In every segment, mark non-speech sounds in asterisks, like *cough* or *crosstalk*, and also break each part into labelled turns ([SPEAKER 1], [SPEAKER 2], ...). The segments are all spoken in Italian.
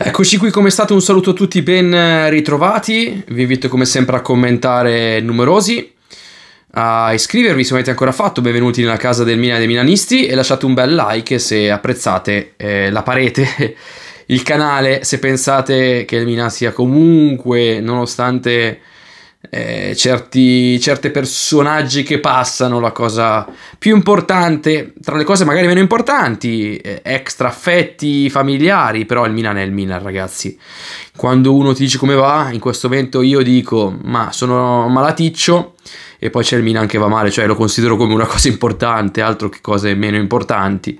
[SPEAKER 1] Eccoci qui come state, un saluto a tutti, ben eh, ritrovati, vi invito come sempre a commentare numerosi, a iscrivervi se non avete ancora fatto, benvenuti nella casa del Milan e dei Milanisti e lasciate un bel like se apprezzate eh, la parete, *laughs* il canale, se pensate che il Milan sia comunque, nonostante eh, certi certe personaggi che passano, la cosa più importante, tra le cose magari meno importanti, eh, extra affetti familiari, però il Milan è il Milan ragazzi. Quando uno ti dice come va, in questo momento io dico ma sono malaticcio e poi c'è il Milan che va male, cioè lo considero come una cosa importante, altro che cose meno importanti.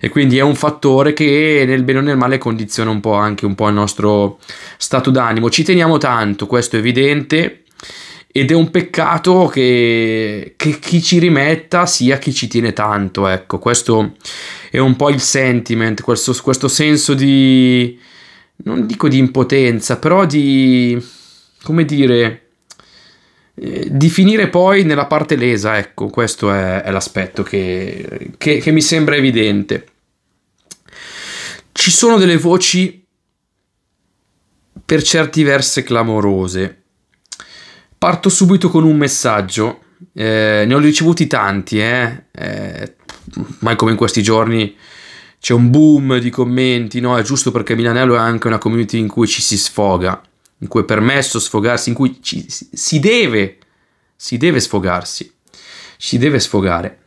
[SPEAKER 1] E quindi è un fattore che nel bene o nel male condiziona un po' anche un po' il nostro stato d'animo. Ci teniamo tanto, questo è evidente, ed è un peccato che, che, chi ci rimetta sia chi ci tiene tanto, ecco, questo è un po' il sentiment, questo, questo senso di, non dico di impotenza, però di, come dire, eh, di finire poi nella parte lesa, ecco, questo è, è l'aspetto che, che, che mi sembra evidente. Ci sono delle voci per certi versi clamorose Parto subito con un messaggio, eh, ne ho ricevuti tanti, eh? eh mai come in questi giorni c'è un boom di commenti, no? È giusto perché Milanello è anche una community in cui ci si sfoga, in cui è permesso sfogarsi, in cui ci, si deve, si deve sfogarsi, si deve sfogare.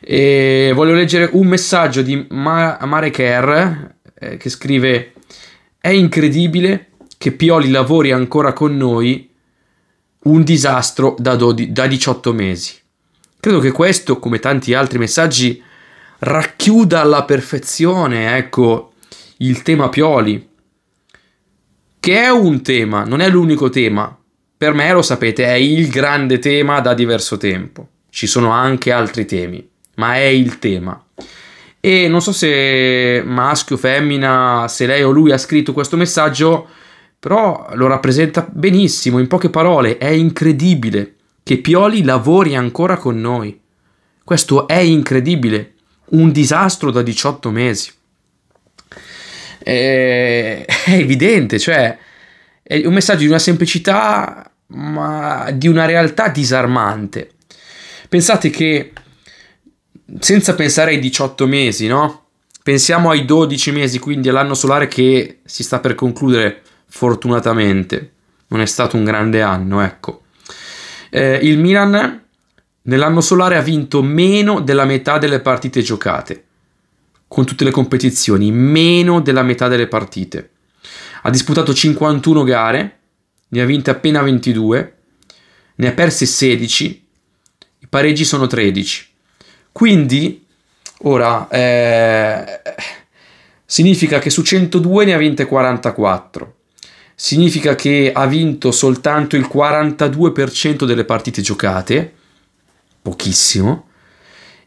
[SPEAKER 1] E voglio leggere un messaggio di Ma- Mareker eh, che scrive: È incredibile che Pioli lavori ancora con noi un disastro da, 12, da 18 mesi. Credo che questo, come tanti altri messaggi, racchiuda alla perfezione, ecco, il tema Pioli, che è un tema, non è l'unico tema. Per me, lo sapete, è il grande tema da diverso tempo. Ci sono anche altri temi, ma è il tema. E non so se maschio, femmina, se lei o lui ha scritto questo messaggio, però lo rappresenta benissimo, in poche parole, è incredibile che Pioli lavori ancora con noi. Questo è incredibile, un disastro da 18 mesi. E... È evidente, cioè è un messaggio di una semplicità, ma di una realtà disarmante. Pensate che, senza pensare ai 18 mesi, no? Pensiamo ai 12 mesi, quindi all'anno solare che si sta per concludere fortunatamente non è stato un grande anno, ecco. Eh, il Milan nell'anno solare ha vinto meno della metà delle partite giocate, con tutte le competizioni, meno della metà delle partite. Ha disputato 51 gare, ne ha vinte appena 22, ne ha perse 16, i pareggi sono 13. Quindi, ora, eh, significa che su 102 ne ha vinte 44 significa che ha vinto soltanto il 42% delle partite giocate, pochissimo,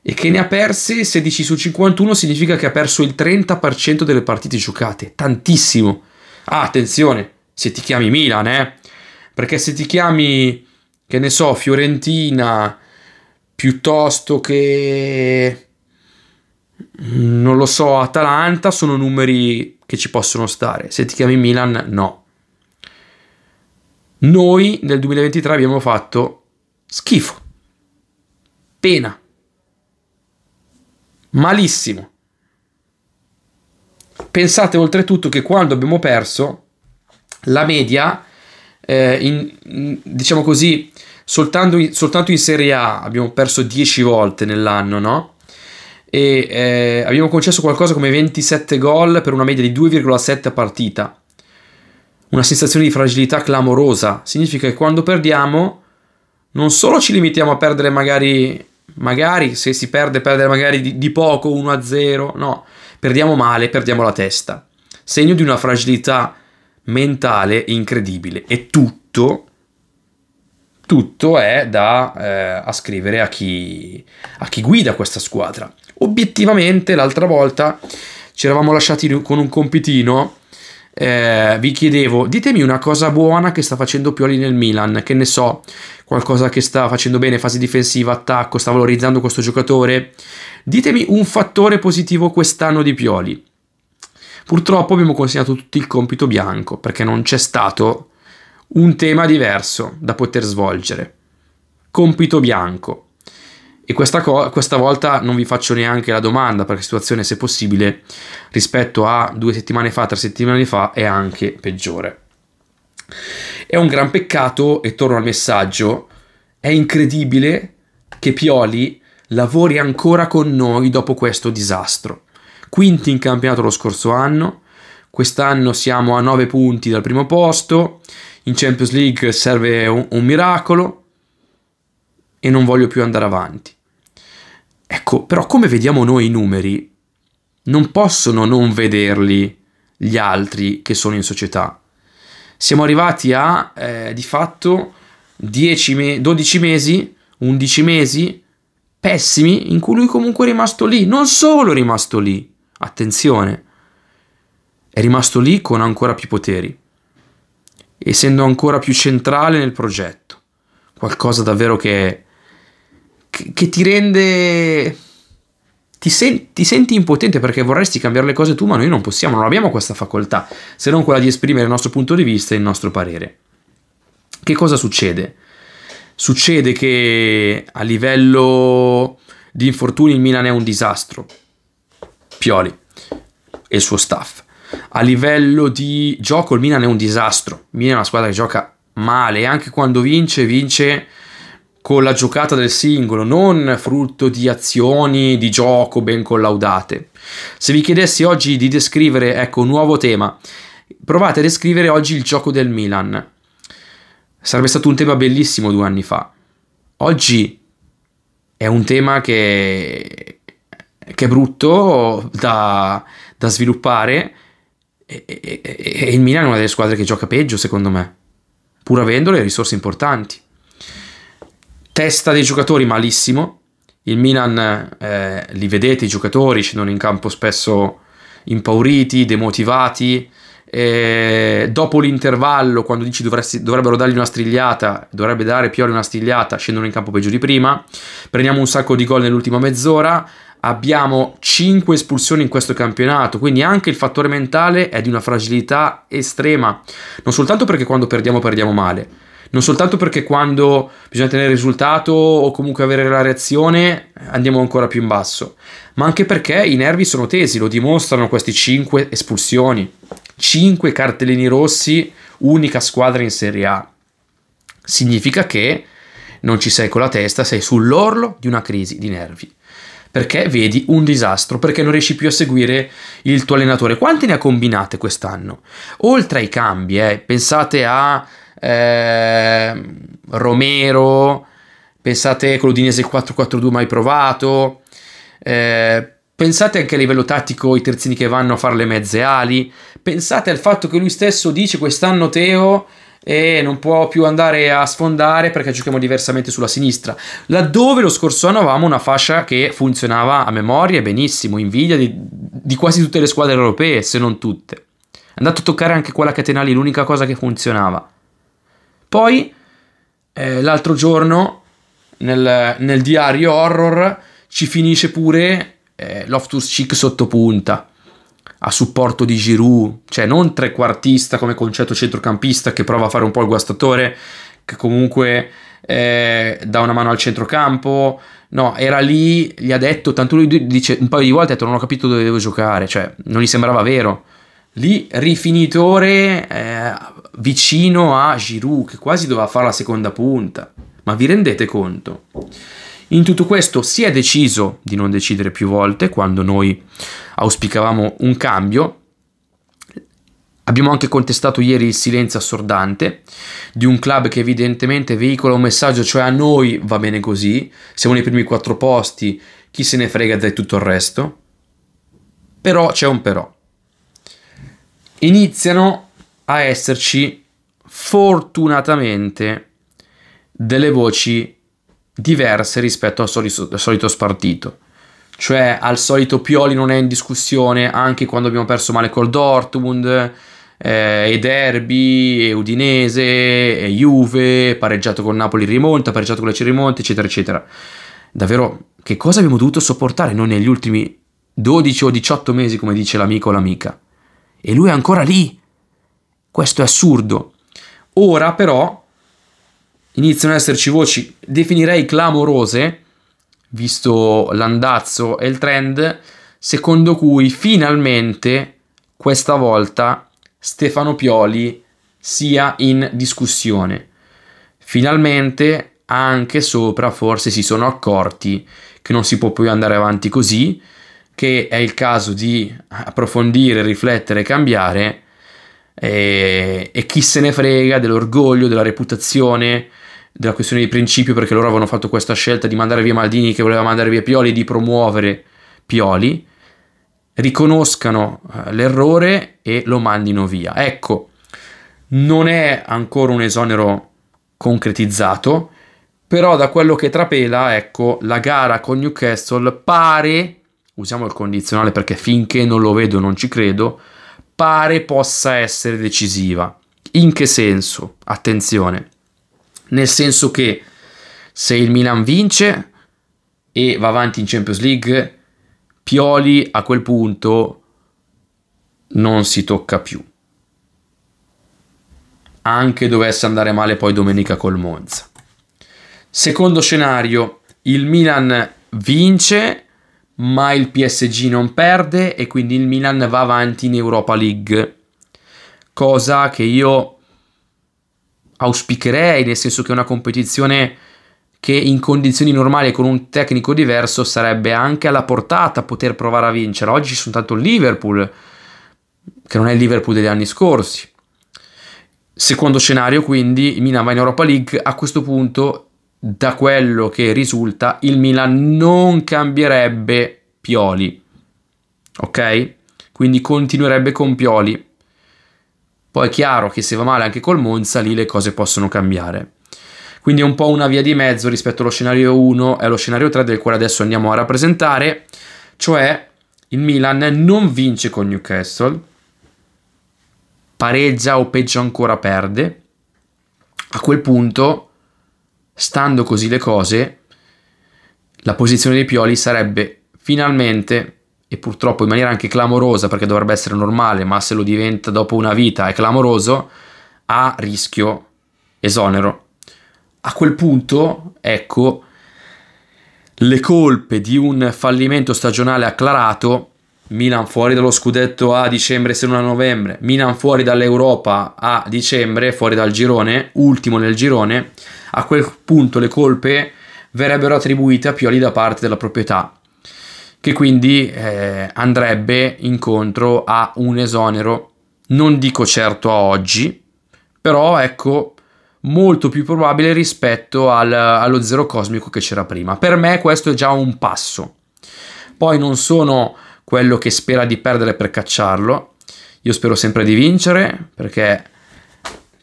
[SPEAKER 1] e che ne ha perse 16 su 51 significa che ha perso il 30% delle partite giocate, tantissimo. Ah, attenzione, se ti chiami Milan, eh? Perché se ti chiami, che ne so, Fiorentina, piuttosto che, mm, non lo so, Atalanta, sono numeri che ci possono stare. Se ti chiami Milan, no. Noi nel 2023 abbiamo fatto schifo, pena, malissimo. Pensate oltretutto che quando abbiamo perso, la media, eh, in, diciamo così, soltanto in, soltanto in, Serie A abbiamo perso 10 volte nell'anno, no? E eh, abbiamo concesso qualcosa come 27 gol per una media di 2,7 a partita una sensazione di fragilità clamorosa. Significa che quando perdiamo, non solo ci limitiamo a perdere magari, magari se si perde, perdere magari di, di poco, 1-0, no, perdiamo male, perdiamo la testa. Segno di una fragilità mentale incredibile. E tutto, tutto è da eh, ascrivere a chi, a chi guida questa squadra. Obiettivamente, l'altra volta ci eravamo lasciati con un compitino eh, vi chiedevo, ditemi una cosa buona che sta facendo Pioli nel Milan, che ne so, qualcosa che sta facendo bene, fase difensiva, attacco, sta valorizzando questo giocatore. Ditemi un fattore positivo quest'anno di Pioli. Purtroppo abbiamo consegnato tutti il compito bianco, perché non c'è stato un tema diverso da poter svolgere. Compito bianco. E questa, co- questa, volta non vi faccio neanche la domanda, perché la situazione, se possibile, rispetto a due settimane fa, tre settimane fa, è anche peggiore. È un gran peccato, e torno al messaggio, è incredibile che Pioli lavori ancora con noi dopo questo disastro. Quinti in campionato lo scorso anno, quest'anno siamo a 9 punti dal primo posto, in Champions League serve un, un miracolo e non voglio più andare avanti. Ecco, però come vediamo noi i numeri, non possono non vederli gli altri che sono in società. Siamo arrivati a, eh, di fatto, 10 me- 12 mesi, 11 mesi pessimi in cui lui comunque è rimasto lì. Non solo è rimasto lì, attenzione, è rimasto lì con ancora più poteri, essendo ancora più centrale nel progetto. Qualcosa davvero che che ti rende... Ti, sen- ti, senti impotente perché vorresti cambiare le cose tu, ma noi non possiamo, non abbiamo questa facoltà, se non quella di esprimere il nostro punto di vista e il nostro parere. Che cosa succede? Succede che a livello di infortuni il Milan è un disastro. Pioli e il suo staff. A livello di gioco il Milan è un disastro. Il Milan è una squadra che gioca male, anche quando vince, vince con la giocata del singolo, non frutto di azioni di gioco ben collaudate. Se vi chiedessi oggi di descrivere, ecco, un nuovo tema, provate a descrivere oggi il gioco del Milan. Sarebbe stato un tema bellissimo due anni fa. Oggi è un tema che, che è brutto da, da sviluppare e, e, e il Milan è una delle squadre che gioca peggio, secondo me, pur avendo le risorse importanti testa dei giocatori malissimo. Il Milan eh, li vedete i giocatori, scendono in campo spesso impauriti, demotivati. E dopo l'intervallo, quando dici dovresti, dovrebbero dargli una strigliata, dovrebbe dare Pioli una strigliata, scendono in campo peggio di prima. Prendiamo un sacco di gol nell'ultima mezz'ora. Abbiamo 5 espulsioni in questo campionato, quindi anche il fattore mentale è di una fragilità estrema. Non soltanto perché quando perdiamo perdiamo male, non soltanto perché quando bisogna tenere il risultato o comunque avere la reazione andiamo ancora più in basso, ma anche perché i nervi sono tesi, lo dimostrano queste 5 espulsioni, 5 cartellini rossi, unica squadra in Serie A. Significa che non ci sei con la testa, sei sull'orlo di una crisi di nervi. Perché vedi un disastro, perché non riesci più a seguire il tuo allenatore. Quante ne ha combinate quest'anno? Oltre ai cambi, eh, pensate a eh, Romero, pensate con l'Udinese 4-4-2 mai provato, eh, pensate anche a livello tattico i terzini che vanno a fare le mezze ali, pensate al fatto che lui stesso dice quest'anno Teo e non può più andare a sfondare perché giochiamo diversamente sulla sinistra. Laddove lo scorso anno avevamo una fascia che funzionava a memoria benissimo, invidia di, di quasi tutte le squadre europee, se non tutte. È andato a toccare anche quella Catenali, l'unica cosa che funzionava. Poi eh, l'altro giorno nel, nel, diario horror ci finisce pure eh, Loftus Chic sotto punta a supporto di Giroud, cioè non trequartista come concetto centrocampista che prova a fare un po' il guastatore, che comunque eh, dà una mano al centrocampo. No, era lì, gli ha detto, tanto lui dice un paio di volte, ha detto non ho capito dove devo giocare, cioè non gli sembrava vero. Lì rifinitore eh, vicino a Giroud che quasi doveva fare la seconda punta. Ma vi rendete conto? In tutto questo si è deciso di non decidere più volte quando noi auspicavamo un cambio. Abbiamo anche contestato ieri il silenzio assordante di un club che evidentemente veicola un messaggio, cioè a noi va bene così, siamo nei primi quattro posti, chi se ne frega di tutto il resto. Però c'è un però iniziano a esserci fortunatamente delle voci diverse rispetto al solito, al solito spartito. Cioè, al solito Pioli non è in discussione anche quando abbiamo perso male col Dortmund, eh, e Derby, e Udinese, e Juve, pareggiato con Napoli rimonta, pareggiato con la C eccetera, eccetera. Davvero, che cosa abbiamo dovuto sopportare noi negli ultimi 12 o 18 mesi, come dice l'amico o l'amica? e lui è ancora lì. Questo è assurdo. Ora però iniziano ad esserci voci, definirei clamorose, visto l'andazzo e il trend, secondo cui finalmente questa volta Stefano Pioli sia in discussione. Finalmente anche sopra forse si sono accorti che non si può più andare avanti così che è il caso di approfondire, riflettere, cambiare e, e chi se ne frega dell'orgoglio, della reputazione, della questione di principio perché loro avevano fatto questa scelta di mandare via Maldini che voleva mandare via Pioli, di promuovere Pioli, riconoscano eh, l'errore e lo mandino via. Ecco, non è ancora un esonero concretizzato, però da quello che trapela, ecco, la gara con Newcastle pare usiamo il condizionale perché finché non lo vedo non ci credo, pare possa essere decisiva. In che senso? Attenzione. Nel senso che se il Milan vince e va avanti in Champions League, Pioli a quel punto non si tocca più. Anche dovesse andare male poi domenica col Monza. Secondo scenario, il Milan vince ma il PSG non perde e quindi il Milan va avanti in Europa League, cosa che io auspicherei, nel senso che è una competizione che in condizioni normali con un tecnico diverso sarebbe anche alla portata poter provare a vincere. Oggi ci sono tanto il Liverpool, che non è il Liverpool degli anni scorsi. Secondo scenario, quindi, Milan va in Europa League, a questo punto da quello che risulta il Milan non cambierebbe Pioli. Ok? Quindi continuerebbe con Pioli. Poi è chiaro che se va male anche col Monza lì le cose possono cambiare. Quindi è un po' una via di mezzo rispetto allo scenario 1 e allo scenario 3 del quale adesso andiamo a rappresentare, cioè il Milan non vince con Newcastle, pareggia o peggio ancora perde. A quel punto Stando così le cose, la posizione dei Pioli sarebbe finalmente, e purtroppo in maniera anche clamorosa, perché dovrebbe essere normale, ma se lo diventa dopo una vita è clamoroso, a rischio esonero. A quel punto, ecco, le colpe di un fallimento stagionale acclarato, Milan fuori dallo scudetto a dicembre se non a novembre, Milan fuori dall'Europa a dicembre, fuori dal girone, ultimo nel girone, a quel punto le colpe verrebbero attribuite a Pioli da parte della proprietà, che quindi eh, andrebbe incontro a un esonero, non dico certo a oggi, però ecco molto più probabile rispetto al, allo zero cosmico che c'era prima. Per me questo è già un passo. Poi non sono quello che spera di perdere per cacciarlo, io spero sempre di vincere perché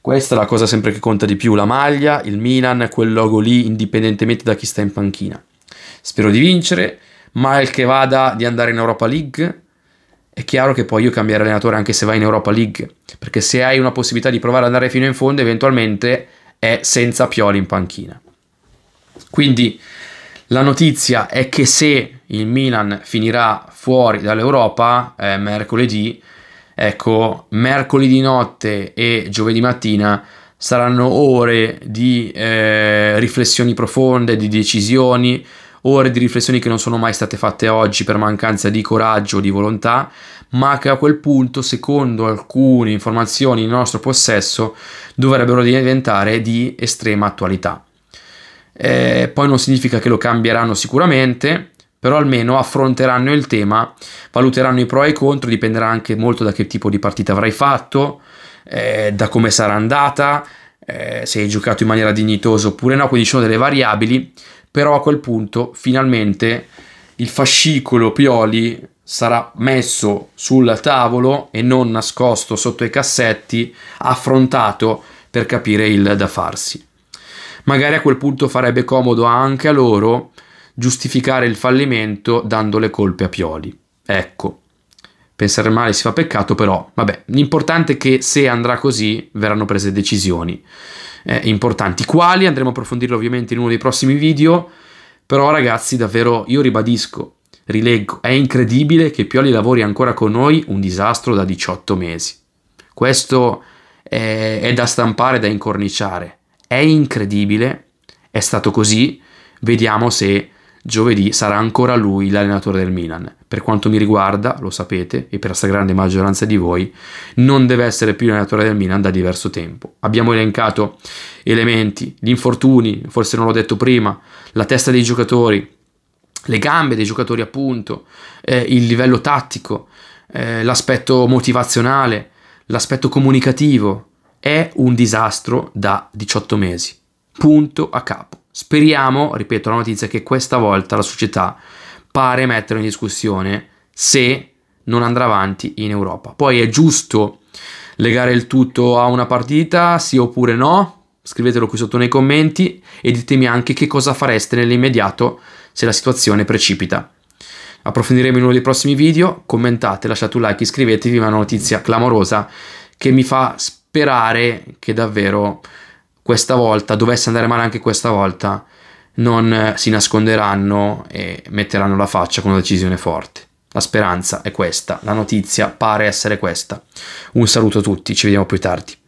[SPEAKER 1] questa è la cosa sempre che conta di più, la maglia, il Milan, quel logo lì, indipendentemente da chi sta in panchina. Spero di vincere, ma il che vada di andare in Europa League, è chiaro che poi io cambierei allenatore anche se vai in Europa League, perché se hai una possibilità di provare ad andare fino in fondo, eventualmente è senza Pioli in panchina. Quindi la notizia è che se il Milan finirà fuori dall'Europa eh, mercoledì, Ecco, mercoledì notte e giovedì mattina saranno ore di eh, riflessioni profonde, di decisioni, ore di riflessioni che non sono mai state fatte oggi per mancanza di coraggio o di volontà, ma che a quel punto, secondo alcune informazioni in nostro possesso, dovrebbero diventare di estrema attualità. Eh, poi non significa che lo cambieranno sicuramente, però almeno affronteranno il tema, valuteranno i pro e i contro, dipenderà anche molto da che tipo di partita avrai fatto, eh, da come sarà andata, eh, se hai giocato in maniera dignitosa oppure no, quindi ci sono delle variabili, però a quel punto finalmente il fascicolo Pioli sarà messo sul tavolo e non nascosto sotto i cassetti, affrontato per capire il da farsi. Magari a quel punto farebbe comodo anche a loro giustificare il fallimento dando le colpe a Pioli. Ecco, pensare male si fa peccato, però vabbè, l'importante è che se andrà così verranno prese decisioni eh, importanti. Quali andremo a approfondirlo ovviamente in uno dei prossimi video, però ragazzi davvero io ribadisco, rileggo, è incredibile che Pioli lavori ancora con noi un disastro da 18 mesi. Questo è, è da stampare, da incorniciare. È incredibile, è stato così, vediamo se giovedì sarà ancora lui l'allenatore del Milan. Per quanto mi riguarda, lo sapete, e per la stragrande maggioranza di voi, non deve essere più l'allenatore del Milan da diverso tempo. Abbiamo elencato elementi, gli infortuni, forse non l'ho detto prima, la testa dei giocatori, le gambe dei giocatori appunto, eh, il livello tattico, eh, l'aspetto motivazionale, l'aspetto comunicativo. È un disastro da 18 mesi. Punto a capo. Speriamo, ripeto la notizia, che questa volta la società pare metterlo in discussione se non andrà avanti in Europa. Poi è giusto legare il tutto a una partita, sì oppure no? Scrivetelo qui sotto nei commenti e ditemi anche che cosa fareste nell'immediato se la situazione precipita. Approfondiremo in uno dei prossimi video, commentate, lasciate un like, iscrivetevi, è una notizia clamorosa che mi fa sperare che davvero questa volta, dovesse andare male anche questa volta, non eh, si nasconderanno e metteranno la faccia con una decisione forte. La speranza è questa, la notizia pare essere questa. Un saluto a tutti, ci vediamo più tardi.